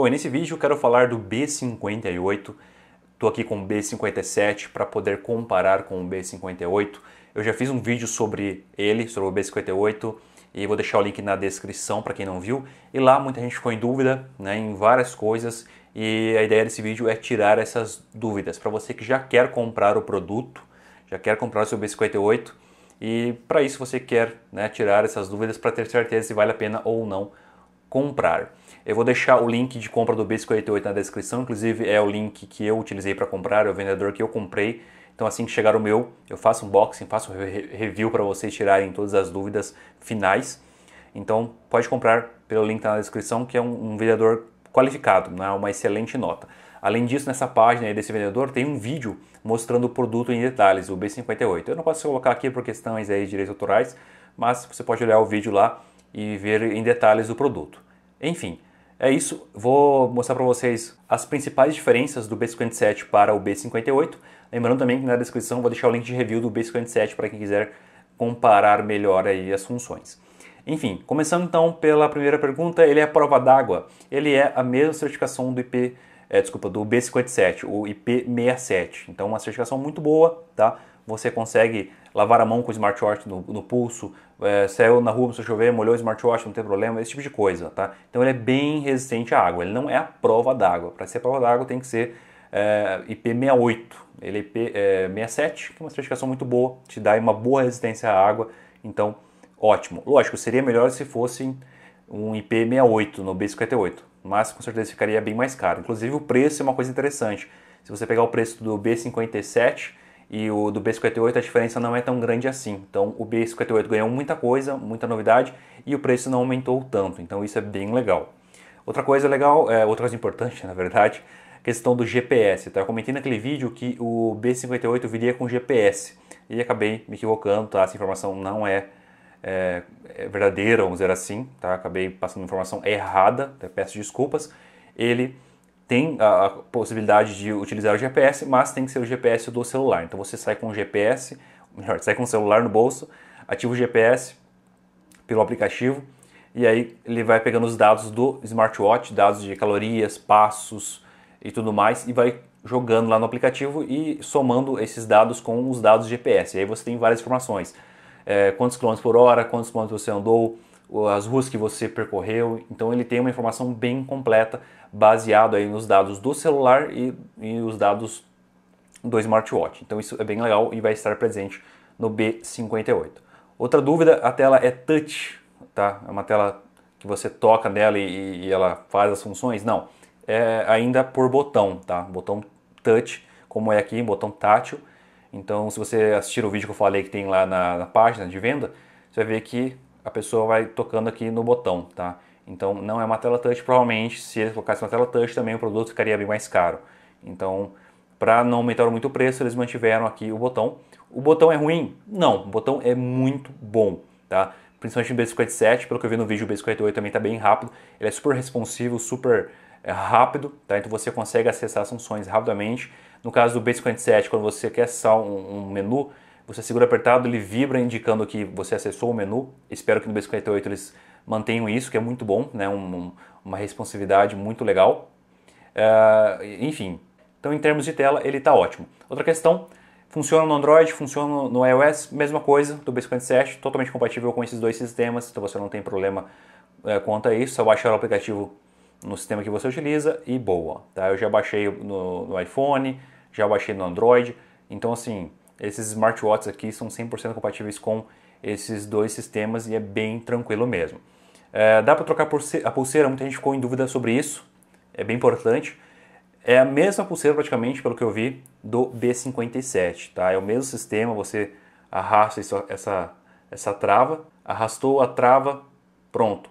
Bom, e nesse vídeo eu quero falar do B58. Estou aqui com o B57 para poder comparar com o B58. Eu já fiz um vídeo sobre ele, sobre o B58, e vou deixar o link na descrição para quem não viu. E lá muita gente ficou em dúvida né, em várias coisas, e a ideia desse vídeo é tirar essas dúvidas. Para você que já quer comprar o produto, já quer comprar o seu B58, e para isso você quer né, tirar essas dúvidas para ter certeza se vale a pena ou não comprar. Eu vou deixar o link de compra do B58 na descrição, inclusive é o link que eu utilizei para comprar, é o vendedor que eu comprei. Então assim que chegar o meu, eu faço unboxing, faço review para vocês tirarem todas as dúvidas finais. Então pode comprar pelo link tá na descrição, que é um, um vendedor qualificado, né? uma excelente nota. Além disso, nessa página desse vendedor tem um vídeo mostrando o produto em detalhes, o B58. Eu não posso colocar aqui por questões aí de direitos autorais, mas você pode olhar o vídeo lá e ver em detalhes o produto. Enfim, é isso, vou mostrar para vocês as principais diferenças do B57 para o B58. Lembrando também que na descrição vou deixar o link de review do B57 para quem quiser comparar melhor aí as funções. Enfim, começando então pela primeira pergunta, ele é prova d'água. Ele é a mesma certificação do IP, é, desculpa, do B57, o IP67. Então uma certificação muito boa, tá? você consegue lavar a mão com o smartwatch no, no pulso, é, saiu na rua, começou a chover, molhou o smartwatch, não tem problema, esse tipo de coisa, tá? Então ele é bem resistente à água, ele não é a prova d'água. Para ser a prova d'água tem que ser é, IP68, ele é IP67, é, que é uma certificação muito boa, te dá uma boa resistência à água, então ótimo. Lógico, seria melhor se fosse um IP68 no B58, mas com certeza ficaria bem mais caro. Inclusive o preço é uma coisa interessante. Se você pegar o preço do B57, e o do B58 a diferença não é tão grande assim. Então o B58 ganhou muita coisa, muita novidade e o preço não aumentou tanto. Então isso é bem legal. Outra coisa legal, é, outra coisa importante na verdade, questão do GPS. Tá? Então, eu comentei naquele vídeo que o B58 viria com GPS e acabei me equivocando, tá? Essa informação não é, é, é verdadeira, vamos dizer assim, tá? Acabei passando informação errada, peço desculpas. Ele tem a, a possibilidade de utilizar o GPS, mas tem que ser o GPS do celular. Então você sai com o GPS, melhor, sai com o celular no bolso, ativa o GPS pelo aplicativo e aí ele vai pegando os dados do smartwatch, dados de calorias, passos e tudo mais e vai jogando lá no aplicativo e somando esses dados com os dados do GPS. E aí você tem várias informações. É, quantos quilômetros por hora, quantos quilômetros você andou, as ruas que você percorreu. Então ele tem uma informação bem completa, baseado aí nos dados do celular e, e os dados do smartwatch. Então isso é bem legal e vai estar presente no B58. Outra dúvida, a tela é touch, tá? É uma tela que você toca nela e, e ela faz as funções? Não. É ainda por botão, tá? Botão touch, como é aqui, botão tátil. Então, se você assistir o vídeo que eu falei que tem lá na, na página de venda, você vai ver que a pessoa vai tocando aqui no botão, tá? Então não é uma tela touch, provavelmente se eles colocassem uma tela touch também o produto ficaria bem mais caro. Então, para não aumentar muito o preço, eles mantiveram aqui o botão. O botão é ruim? Não, o botão é muito bom, tá? Principalmente no b 57, pelo que eu vi no vídeo, o b 58 também está bem rápido. Ele é super responsivo, super é, rápido, tá? Então você consegue acessar as funções rapidamente. No caso do b 57, quando você quer acessar um, um menu, você segura apertado, ele vibra indicando que você acessou o menu. Espero que no B58 eles mantenham isso, que é muito bom, né? Um, uma responsividade muito legal. Uh, enfim, então em termos de tela ele está ótimo. Outra questão, funciona no Android, funciona no iOS, mesma coisa do B57, totalmente compatível com esses dois sistemas, então você não tem problema é, quanto a isso, só baixar o aplicativo no sistema que você utiliza e boa. Tá? Eu já baixei no, no iPhone, já baixei no Android, então assim, esses smartwatches aqui são 100% compatíveis com esses dois sistemas e é bem tranquilo mesmo. É, dá para trocar a pulseira, muita gente ficou em dúvida sobre isso, é bem importante. É a mesma pulseira praticamente, pelo que eu vi, do B57, tá? É o mesmo sistema, você arrasta isso, essa, essa trava, arrastou a trava, pronto,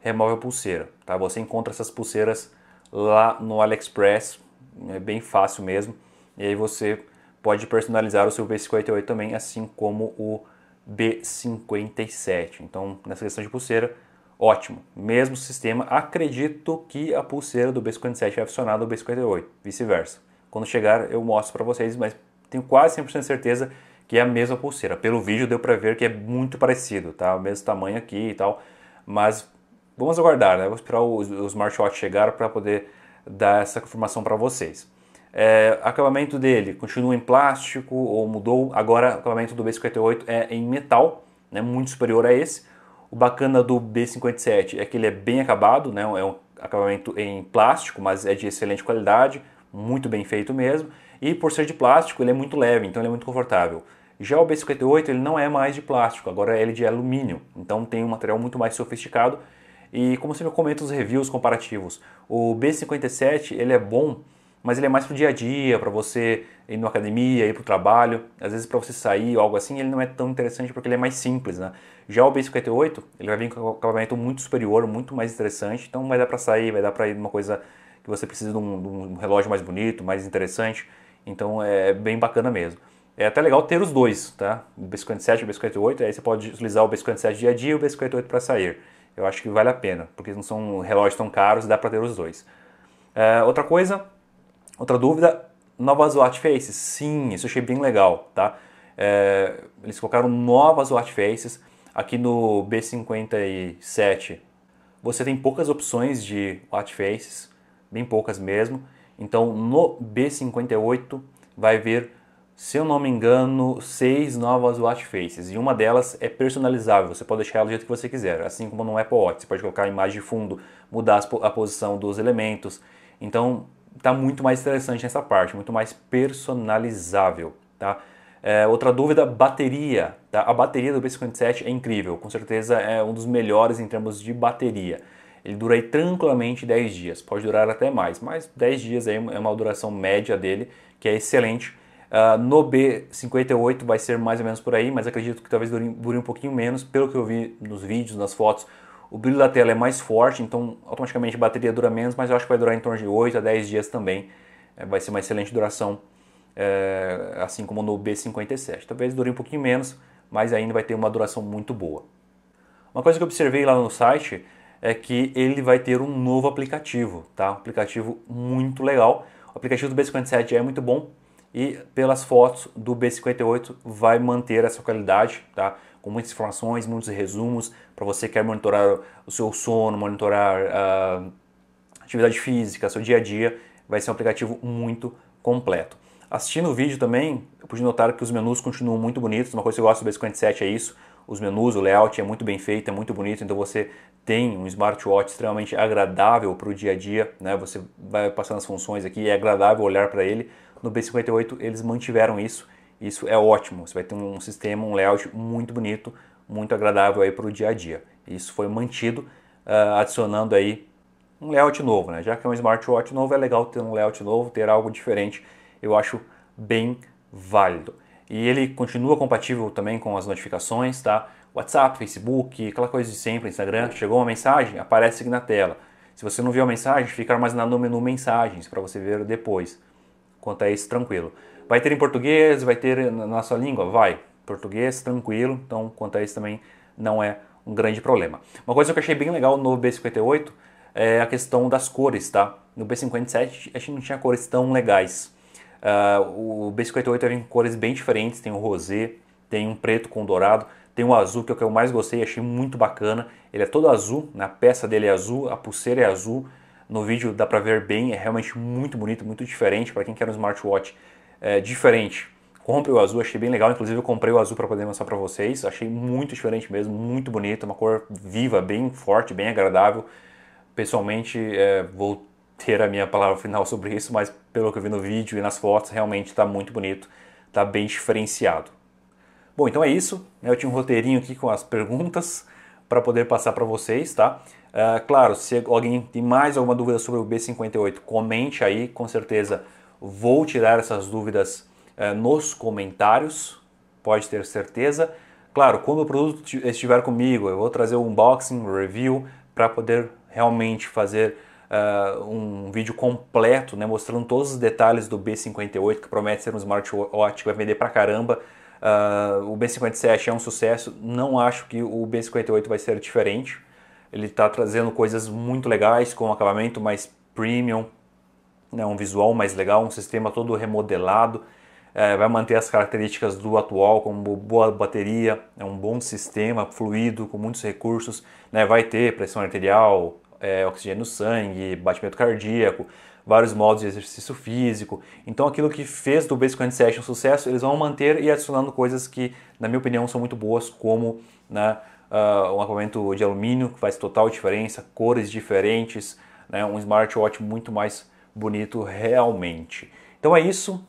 remove a pulseira, tá? Você encontra essas pulseiras lá no AliExpress, é bem fácil mesmo, e aí você pode personalizar o seu B58 também, assim como o B57. Então, nessa questão de pulseira, ótimo. Mesmo sistema, acredito que a pulseira do B57 vai funcionar do B58, vice-versa. Quando chegar, eu mostro para vocês, mas tenho quase 100% de certeza que é a mesma pulseira. Pelo vídeo deu para ver que é muito parecido, tá? O mesmo tamanho aqui e tal, mas vamos aguardar, né? Vou esperar o, o smartwatch chegar para poder dar essa confirmação para vocês. É, acabamento dele continua em plástico ou mudou. Agora o acabamento do B58 é em metal, né, muito superior a esse. O bacana do B57 é que ele é bem acabado, né, é um acabamento em plástico, mas é de excelente qualidade, muito bem feito mesmo. E por ser de plástico, ele é muito leve, então ele é muito confortável. Já o B58 ele não é mais de plástico, agora ele é de alumínio, então tem um material muito mais sofisticado. E como sempre eu comento os reviews comparativos, o B57 ele é bom mas ele é mais pro dia a dia, para você ir na academia, ir pro trabalho, às vezes para você sair ou algo assim, ele não é tão interessante porque ele é mais simples, né? Já o B58, ele vai vir com um acabamento muito superior, muito mais interessante, então vai dar para sair, vai dar para ir numa coisa que você precisa de um, de um, relógio mais bonito, mais interessante, então é bem bacana mesmo. É até legal ter os dois, tá? O B57 e o B58, aí você pode utilizar o B57 dia a dia e o B58 para sair. Eu acho que vale a pena, porque não são relógios tão caros, e dá para ter os dois. É, outra coisa, Outra dúvida, novas watch faces. Sim, isso eu achei bem legal, tá? É, eles colocaram novas watch faces. Aqui no B57 você tem poucas opções de watch faces, bem poucas mesmo. Então no B58 vai vir, se eu não me engano, seis novas watch faces e uma delas é personalizável. Você pode deixar ela do jeito que você quiser, assim como no Apple é Watch. Você pode colocar a imagem de fundo, mudar a posição dos elementos. Então tá muito mais interessante nessa parte, muito mais personalizável, tá? É, outra dúvida, bateria. Tá? A bateria do B57 é incrível, com certeza é um dos melhores em termos de bateria. Ele dura aí tranquilamente 10 dias, pode durar até mais, mas 10 dias aí é uma duração média dele, que é excelente. Uh, no B58 vai ser mais ou menos por aí, mas acredito que talvez dure, dure um pouquinho menos, pelo que eu vi nos vídeos, nas fotos, o brilho da tela é mais forte, então automaticamente a bateria dura menos, mas eu acho que vai durar em torno de 8 a 10 dias também. É, vai ser uma excelente duração, é, assim como no B57. Talvez dure um pouquinho menos, mas ainda vai ter uma duração muito boa. Uma coisa que eu observei lá no site é que ele vai ter um novo aplicativo, tá? Um aplicativo muito legal. O aplicativo do B57 é muito bom e pelas fotos do B58 vai manter essa qualidade, tá? com muitas informações, muitos resumos para você que quer monitorar o seu sono, monitorar uh, atividade física, seu dia a dia. Vai ser um aplicativo muito completo. Assistindo o vídeo também, eu pude notar que os menus continuam muito bonitos. Uma coisa que eu gosto do b 57 é isso. Os menus, o layout é muito bem feito, é muito bonito, então você tem um smartwatch extremamente agradável para o dia a dia, né? Você vai passando as funções aqui, é agradável olhar para ele. No B58 eles mantiveram isso isso é ótimo. Você vai ter um sistema, um layout muito bonito, muito agradável aí para o dia a dia. Isso foi mantido, uh, adicionando aí um layout novo, né? Já que é um smartwatch novo, é legal ter um layout novo, ter algo diferente. Eu acho bem válido. E ele continua compatível também com as notificações, tá? WhatsApp, Facebook, aquela coisa de sempre, Instagram. Chegou uma mensagem, aparece aqui na tela. Se você não viu a mensagem, fica armazenado no menu mensagens para você ver depois. Quanto a isso, tranquilo. Vai ter em português, vai ter na nossa língua? Vai. Português, tranquilo. Então, quanto a isso também não é um grande problema. Uma coisa que eu achei bem legal no B58 é a questão das cores, tá? No B57 a gente não tinha cores tão legais. Uh, o B58 vem com cores bem diferentes, tem um rosé, tem um preto com dourado, tem um azul que é o que eu mais gostei, achei muito bacana. Ele é todo azul, né? a peça dele é azul, a pulseira é azul. No vídeo dá pra ver bem, é realmente muito bonito, muito diferente para quem quer um smartwatch é, diferente. Compre o azul, achei bem legal. Inclusive, eu comprei o azul para poder mostrar para vocês. Achei muito diferente mesmo, muito bonito. Uma cor viva, bem forte, bem agradável. Pessoalmente, é, vou ter a minha palavra final sobre isso, mas pelo que eu vi no vídeo e nas fotos, realmente está muito bonito, está bem diferenciado. Bom, então é isso. Né? Eu tinha um roteirinho aqui com as perguntas para poder passar para vocês, tá? Uh, claro, se alguém tem mais alguma dúvida sobre o B58, comente aí, com certeza Vou tirar essas dúvidas eh, nos comentários, pode ter certeza. Claro, quando o produto estiver comigo, eu vou trazer um unboxing, review, para poder realmente fazer uh, um vídeo completo, né, mostrando todos os detalhes do B58, que promete ser um smartwatch que vai vender pra caramba. Uh, o B57 é um sucesso, não acho que o B58 vai ser diferente. Ele está trazendo coisas muito legais, com acabamento mais premium, né, um visual mais legal, um sistema todo remodelado, é, vai manter as características do atual, como boa bateria, é um bom sistema, fluido, com muitos recursos, né, vai ter pressão arterial, é, oxigênio no sangue, batimento cardíaco, vários modos de exercício físico. Então, aquilo que fez do Basic Hand Session um sucesso, eles vão manter e adicionando coisas que, na minha opinião, são muito boas, como né, uh, um acabamento de alumínio que faz total diferença, cores diferentes, né, um smartwatch muito mais bonito realmente. Então é isso.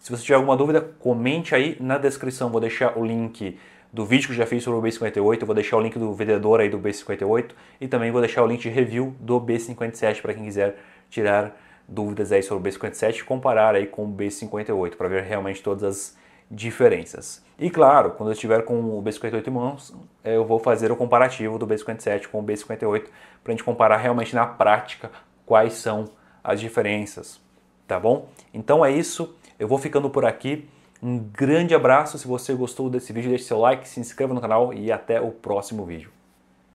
Se você tiver alguma dúvida, comente aí na descrição. Vou deixar o link do vídeo que já fiz sobre o B58, vou deixar o link do vendedor aí do B58 e também vou deixar o link de review do B57 para quem quiser tirar dúvidas aí sobre o B57 e comparar aí com o B58 para ver realmente todas as diferenças. E claro, quando eu estiver com o B58 em mãos, eh, eu vou fazer o comparativo do B57 com o B58 para a gente comparar realmente na prática quais são as diferenças, tá bom? Então é isso, eu vou ficando por aqui. Um grande abraço, se você gostou desse vídeo, deixe seu like, se inscreva no canal e até o próximo vídeo.